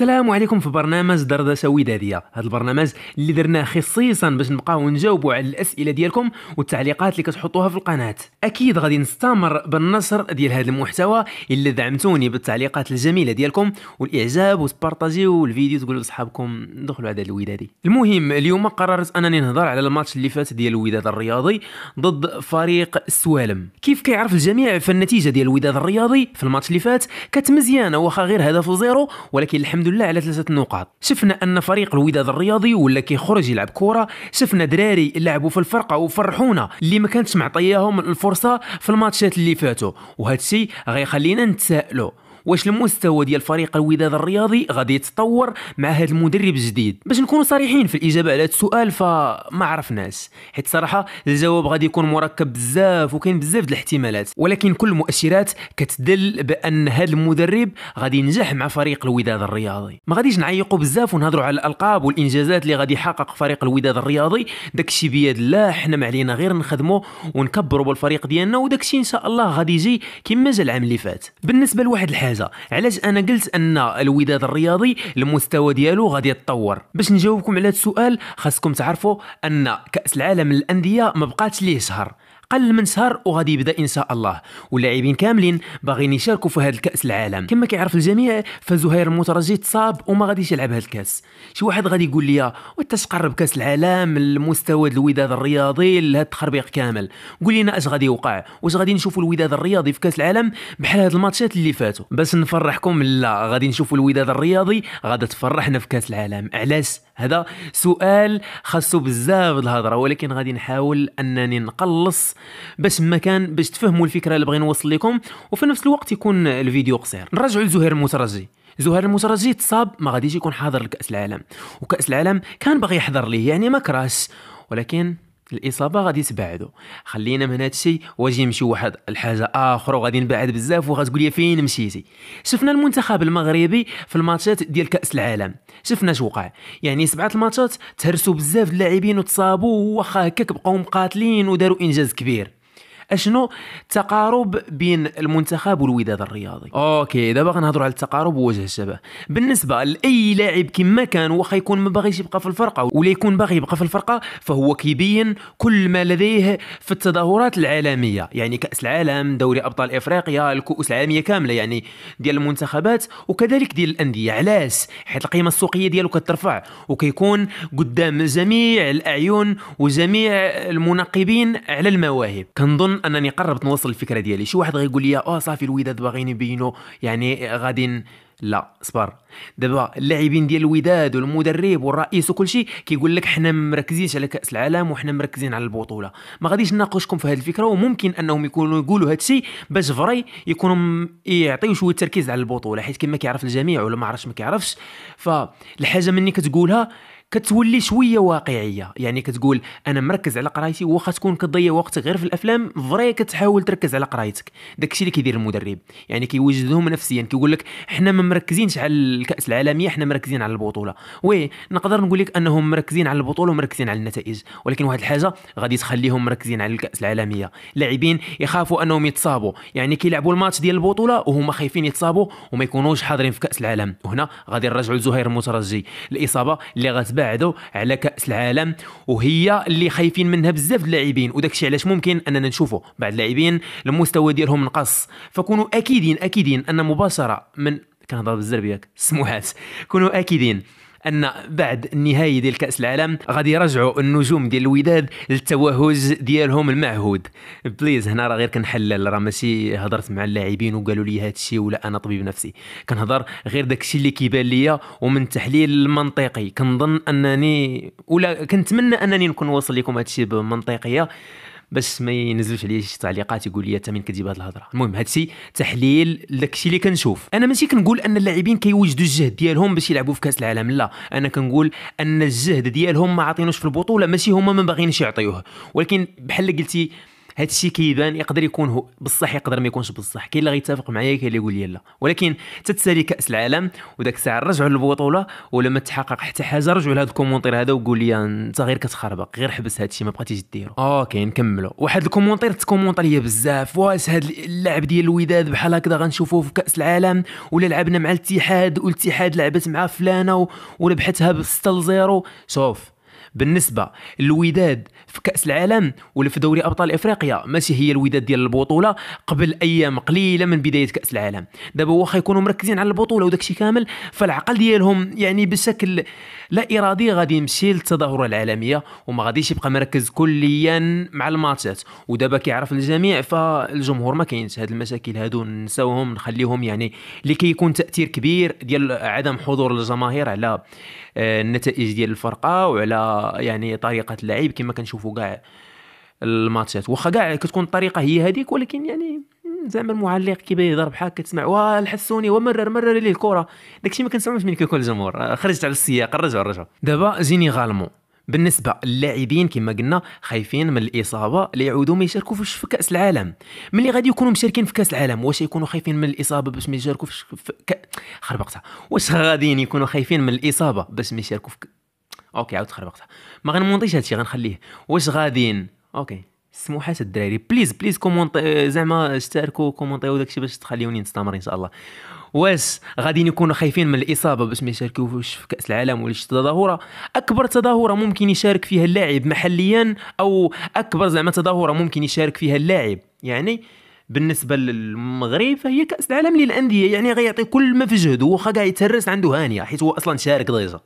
السلام عليكم في برنامج دردشه وداديه هذا البرنامج اللي درناه خصيصا باش نبقاو نجاوبوا على الاسئله ديالكم والتعليقات اللي كتحطوها في القناه اكيد غادي نستمر بالنشر ديال هذا المحتوى اللي دعمتوني بالتعليقات الجميله ديالكم والاعجاب وتبارطاجيو الفيديو تقولوا لاصحابكم دخلوا على الودادي المهم اليوم قررت انني نهضر على الماتش اللي فات ديال الوداد الرياضي ضد فريق السوالم كيف كيعرف الجميع فالنتيجه ديال الوداد الرياضي في الماتش اللي فات كانت مزيانه واخا غير هدف زيرو ولكن الحمد الحمد لله على ثلاثه نقاط شفنا ان فريق الوداد الرياضي ولا كيخرج يلعب كره شفنا دراري لعبوا في الفرقه وفرحونا اللي ما كانتش معطياهم الفرصه في الماتشات اللي فاتوا وهذا الشيء غيخلينا نتسائلوا واش المستوى ديال فريق الوداد الرياضي غادي يتطور مع هذا المدرب الجديد باش نكونوا صريحين في الاجابه على هذا السؤال فما عرفناش حيت صراحه الجواب غادي يكون مركب بزاف وكاين بزاف د الاحتمالات ولكن كل المؤشرات كتدل بان هذا المدرب غادي ينجح مع فريق الوداد الرياضي ما غاديش نعيقوا بزاف ونهضروا على الالقاب والانجازات اللي غادي يحقق فريق الوداد الرياضي داكشي بيد الله حنا ما علينا غير نخدموا ونكبروا بالفريق ديالنا وداكشي ان شاء الله غادي يجي كما جا العام اللي فات بالنسبه لواحد الحاجه حاجه علاش انا قلت ان الوداد الرياضي المستوى ديالو غادي يتطور باش نجاوبكم على هذا السؤال خاصكم تعرفوا ان كاس العالم للانديه ما بقاتش ليه شهر قل من سهر وغادي يبدا ان شاء الله واللاعبين كاملين باغيين يشاركوا في هذا الكاس العالم كما كيعرف الجميع فزهير المترجي تصاب وما غاديش يلعب هذا الكاس شي واحد غادي يقول لي واش تقرب كاس العالم المستوى الوداد الرياضي لهذا التخربيق كامل قول لنا اش غادي يوقع واش غادي نشوفوا الوداد الرياضي في كاس العالم بحال هاد الماتشات اللي فاتوا باش نفرحكم لا غادي نشوفوا الوداد الرياضي غادا تفرحنا في كاس العالم علاش هذا سؤال خاصو بزاف الهضره ولكن غادي نحاول انني نقلص باش ما كان باش تفهموا الفكره اللي بغي نوصل لكم وفي نفس الوقت يكون الفيديو قصير نرجعوا لزهير المترجي زهير المترجي تصاب ما غاديش يكون حاضر لكاس العالم وكاس العالم كان باغي يحضر ليه يعني ما كراش ولكن الاصابه غادي تبعدو خلينا من هذا الشيء واجي نمشي واحد الحاجه اخرى وغادي نبعد بزاف وغتقول لي فين مشيتي شفنا المنتخب المغربي في الماتشات ديال كاس العالم شفنا اش وقع يعني سبعه الماتشات تهرسوا بزاف اللاعبين وتصابوا واخا هكاك بقاو مقاتلين وداروا انجاز كبير اشنو التقارب بين المنتخب والوداد الرياضي اوكي دابا غنهضروا على التقارب ووجه الشبه بالنسبه لاي لاعب كما كان واخا يكون ما باغيش يبقى في الفرقه ولا يكون باغي يبقى في الفرقه فهو كيبين كل ما لديه في التظاهرات العالميه يعني كاس العالم دوري ابطال افريقيا الكؤوس العالميه كامله يعني ديال المنتخبات وكذلك ديال الانديه علاش حيت القيمه السوقيه ديالو كترفع وكيكون قدام جميع الاعين وجميع المنقبين على المواهب كنظن انني قربت نوصل الفكره ديالي شي واحد غيقول لي اه صافي الوداد باغيين يبينوا يعني غادي لا صبر دابا اللاعبين ديال الوداد والمدرب والرئيس وكل شيء كيقول لك حنا مركزينش على كاس العالم وحنا مركزين على البطوله ما غاديش نناقشكم في هذه الفكره وممكن انهم يكونوا يقولوا هذا الشيء باش فري يكونوا يعطيو شويه تركيز على البطوله حيت كما كيعرف الجميع ولا ما عرفش ما كيعرفش فالحاجه مني كتقولها كتولي شويه واقعيه يعني كتقول انا مركز على قرايتي واخا تكون كتضيع وقتك غير في الافلام فري كتحاول تركز على قرايتك داكشي اللي كيدير المدرب يعني كيوجدهم نفسيا كيقول لك حنا ما مركزينش على الكاس العالميه حنا مركزين على البطوله وي نقدر نقول لك انهم مركزين على البطوله ومركزين على النتائج ولكن واحد الحاجه غادي تخليهم مركزين على الكاس العالميه لاعبين يخافوا انهم يتصابوا يعني كيلعبوا الماتش ديال البطوله وهما خايفين يتصابوا وما يكونوش حاضرين في كاس العالم وهنا غادي نرجعوا لزهير المترجي الاصابه اللي غتبان بعدوا على كاس العالم وهي اللي خايفين منها بزاف اللاعبين وداك الشيء علاش ممكن اننا نشوفوا بعض اللاعبين المستوى ديالهم نقص فكونوا اكيدين اكيدين ان مباشره من كنهضر بالزرب ياك سموحات كونوا اكيدين ان بعد النهايه ديال كاس العالم غادي يرجعوا النجوم ديال الوداد للتوهج ديالهم المعهود بليز هنا راه غير كنحلل راه ماشي هضرت مع اللاعبين وقالوا لي هذا الشيء ولا انا طبيب نفسي كنهضر غير داك الشيء اللي كيبان ليا ومن التحليل المنطقي كنظن انني ولا كنتمنى انني نكون واصل لكم هذا الشيء بمنطقيه باش ما ينزلوش عليا شي تعليقات يقول لي انت من كتجيب هاد الهضره المهم هادشي تحليل داكشي اللي كنشوف انا ماشي كنقول ان اللاعبين كيوجدوا الجهد ديالهم باش يلعبوا في كاس العالم لا انا كنقول ان الجهد ديالهم ما عاطينوش في البطوله ماشي هما ما باغينش يعطيوه ولكن بحال قلتي هذا الشيء كيبان يقدر يكون هو بصح يقدر ما يكونش بصح كاين اللي غيتفق معايا كاين اللي يقول لي لا ولكن تتسالي كاس العالم وداك الساعه رجعوا للبطوله ولما تحقق حتى حاجه رجعوا لهذا الكومونتير هذا وقول لي انت غير كتخربق غير حبس هذا الشيء ما بقيتيش ديرو اوكي آه، نكملوا واحد الكومونتير تكومونتر ليا بزاف واش هذا اللاعب ديال الوداد بحال هكذا غنشوفوه في كاس العالم ولا لعبنا مع الاتحاد والاتحاد لعبت مع فلانه وربحتها ب 6 0 شوف بالنسبه للوداد في كاس العالم ولا في دوري ابطال افريقيا ماشي هي الوداد ديال البطوله قبل ايام قليله من بدايه كاس العالم دابا واخا يكونوا مركزين على البطوله وداكشي كامل فالعقل ديالهم يعني بشكل لا ارادي غادي يمشي للتظاهره العالميه وما غاديش يبقى مركز كليا مع الماتشات ودابا كيعرف الجميع فالجمهور ما كاينش هاد المشاكل هادو نساوهم نخليهم يعني لكي يكون تاثير كبير ديال عدم حضور الجماهير على آه، النتائج ديال الفرقه وعلى يعني طريقه اللعب كما كنشوفوا كاع الماتشات واخا كاع كتكون الطريقه هي هذيك ولكن يعني زعما المعلق كيبان يضرب بحال كتسمع واه الحسوني ومرر مرر ليه الكره داكشي ما كنسمعوش من كل الجمهور خرجت على السياق رجع رجع دابا جينيرالمون بالنسبه للاعبين كما قلنا خايفين من الاصابه يعودوا ما يشاركوش في كاس العالم ملي غادي يكونوا مشاركين في كاس العالم واش يكونوا خايفين من الاصابه باش ما يشاركوش في ك... خربقتها واش غاديين يكونوا خايفين من الاصابه باش ما يشاركوا في ك... اوكي عاود خربقتها ما غنمونطيش هادشي غنخليه واش غاديين اوكي سموحات الدراري بليز بليز كومونت زعما اشتركوا كومونتيو داكشي باش تخليوني نستمر ان شاء الله واش غاديين يكونوا خايفين من الاصابه باش ما يشاركوش في كاس العالم ولا شي تظاهره اكبر تظاهره ممكن يشارك فيها اللاعب محليا او اكبر زعما تظاهره ممكن يشارك فيها اللاعب يعني بالنسبه للمغرب فهي كاس العالم للانديه يعني غيعطي كل ما في جهده واخا كاع يتهرس عنده هانيه حيت هو اصلا شارك ديجا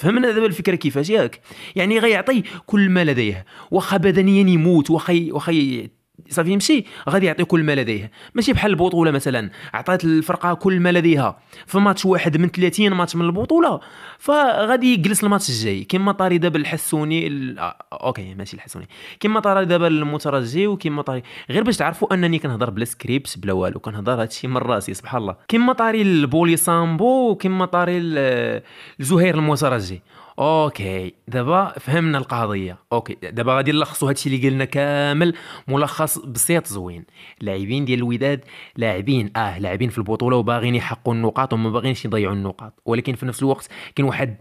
فهمنا دابا الفكره كيفاش ياك يعني غيعطي كل ما لديه وخا بدنيا يموت وخي... وخي... صافي يمشي غادي يعطي كل ما لديه ماشي بحال البطوله مثلا عطات الفرقه كل ما لديها في ماتش واحد من 30 ماتش من البطوله فغادي يجلس الماتش الجاي كما طاري دابا الحسوني ال... آه، اوكي ماشي الحسوني كما طاري دابا المترجي وكما طاري غير باش تعرفوا انني كنهضر بلا سكريبت بلا والو كنهضر هادشي من راسي سبحان الله كما طاري البولي سامبو وكما طاري الزهير آه، المترجي اوكي دابا فهمنا القضيه اوكي دابا غادي نلخصوا هادشي اللي قلنا كامل ملخص بسيط زوين لاعبين ديال الوداد لاعبين اه لاعبين في البطوله وباغيين يحققوا النقاط وما باغينش يضيعوا النقاط ولكن في نفس الوقت كاين واحد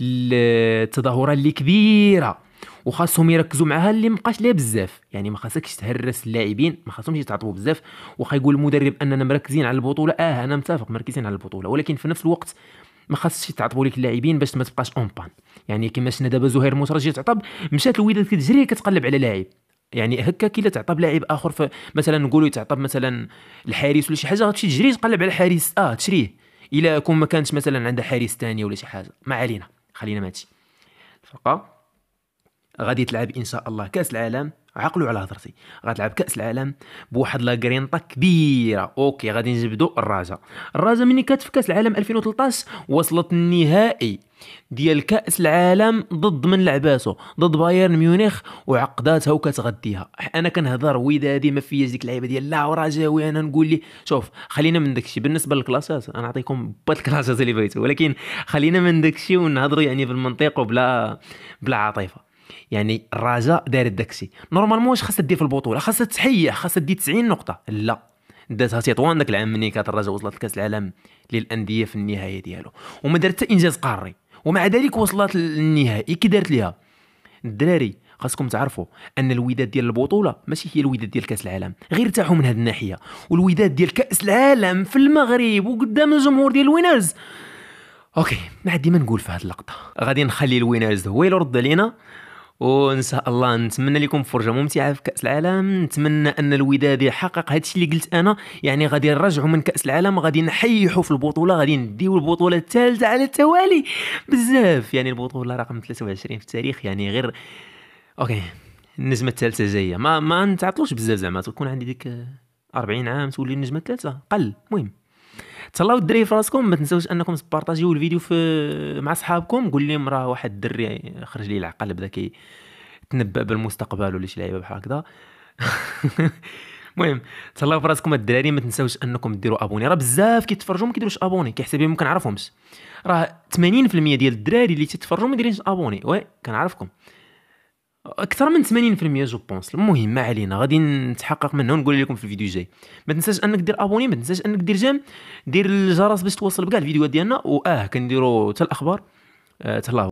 التظاهره اللي كبيره وخاصهم يركزوا معها اللي مابقاش ليها بزاف يعني ما خاصكش تهرس اللاعبين ما خاصهمش يتعاطوا بزاف واخا يقول المدرب اننا مركزين على البطوله اه انا متفق مركزين على البطوله ولكن في نفس الوقت ما خاصش يتعطبوا لك اللاعبين باش ما تبقاش اون بان يعني كما شفنا دابا زهير مترجي تعطب مشات الوداد كتجري كتقلب على لاعب يعني هكا كي تعطب لاعب اخر مثلا نقولوا يتعطب مثلا الحارس ولا شي حاجه غتمشي تجري تقلب على حارس اه تشريه الا كون ما كانش مثلا عندها حارس ثاني ولا شي حاجه ما علينا خلينا ماشي الفرقه غادي تلعب ان شاء الله كاس العالم عقلوا على هضرتي غتلعب كاس العالم بواحد لاغرينطا كبيره اوكي غادي نجبدوا الرجاء الرجاء ملي كانت في كاس العالم 2013 وصلت النهائي ديال كاس العالم ضد من لعباتو ضد بايرن ميونخ وعقداتها وكتغديها انا كنهضر ودادي ما فيا ديك اللعيبه ديال لا ورجاوي انا نقول لي شوف خلينا من داكشي بالنسبه للكلاسات انا نعطيكم بات الكلاسات اللي بغيتو ولكن خلينا من داكشي ونهضروا يعني بالمنطق وبلا بلا عاطفه يعني الرجاء دار داكشي نورمالمون واش خاصها دير في البطوله خاصها تحيح خاصها دير 90 نقطه لا داتها تطوان داك العام ملي كانت الرجاء وصلت لكاس العالم للانديه في النهايه ديالو وما دارت حتى انجاز قاري ومع ذلك وصلت للنهائي كي دارت ليها الدراري خاصكم تعرفوا ان الوداد ديال البطوله ماشي هي الوداد ديال كاس العالم غير ارتاحوا من هذه الناحيه والوداد ديال كاس العالم في المغرب وقدام الجمهور ديال الوينرز اوكي ما عندي ما نقول في هذه اللقطه غادي نخلي الوينرز هو يرد علينا وان شاء الله نتمنى لكم فرجه ممتعه في كاس العالم نتمنى ان الوداد يحقق هادشي اللي قلت انا يعني غادي نرجعوا من كاس العالم غادي نحيحوا في البطوله غادي نديو البطوله الثالثه على التوالي بزاف يعني البطوله رقم 23 في التاريخ يعني غير اوكي النجمه الثالثه جايه ما ما نتعطلوش بزاف زعما تكون عندي ديك 40 عام تولي النجمه الثالثه قل المهم تهلاو الدراري في راسكم ما تنساوش انكم تبارطاجيو الفيديو في مع صحابكم قول لهم راه واحد الدري خرج ليه العقل بدا كي تنبأ بالمستقبل ولا شي لعيبه بحال هكذا المهم تهلاو في راسكم الدراري ما تنساوش انكم ديروا ابوني راه بزاف كيتفرجوا ما كيديروش ابوني كيحسبهم ما كنعرفهمش راه 80% ديال الدراري اللي تيتفرجوا ما دايرينش ابوني وي كنعرفكم اكثر من 80% جو بونس المهم ما علينا غادي نتحقق منها ونقول لكم في الفيديو الجاي ما تنساش انك دير ابوني ما تنساش انك دير جيم دير الجرس باش توصل بكاع الفيديوهات ديالنا واه كنديروا حتى الاخبار آه، تهلاو